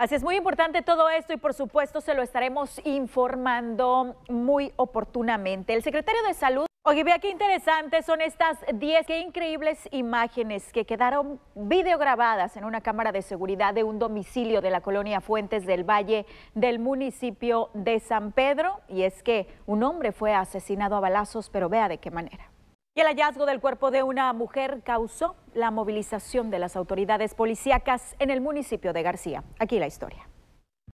Así es muy importante todo esto y por supuesto se lo estaremos informando muy oportunamente. El secretario de Salud, oye, vea qué interesantes son estas 10, increíbles imágenes que quedaron videograbadas en una cámara de seguridad de un domicilio de la colonia Fuentes del Valle del municipio de San Pedro. Y es que un hombre fue asesinado a balazos, pero vea de qué manera el hallazgo del cuerpo de una mujer causó la movilización de las autoridades policíacas en el municipio de García. Aquí la historia.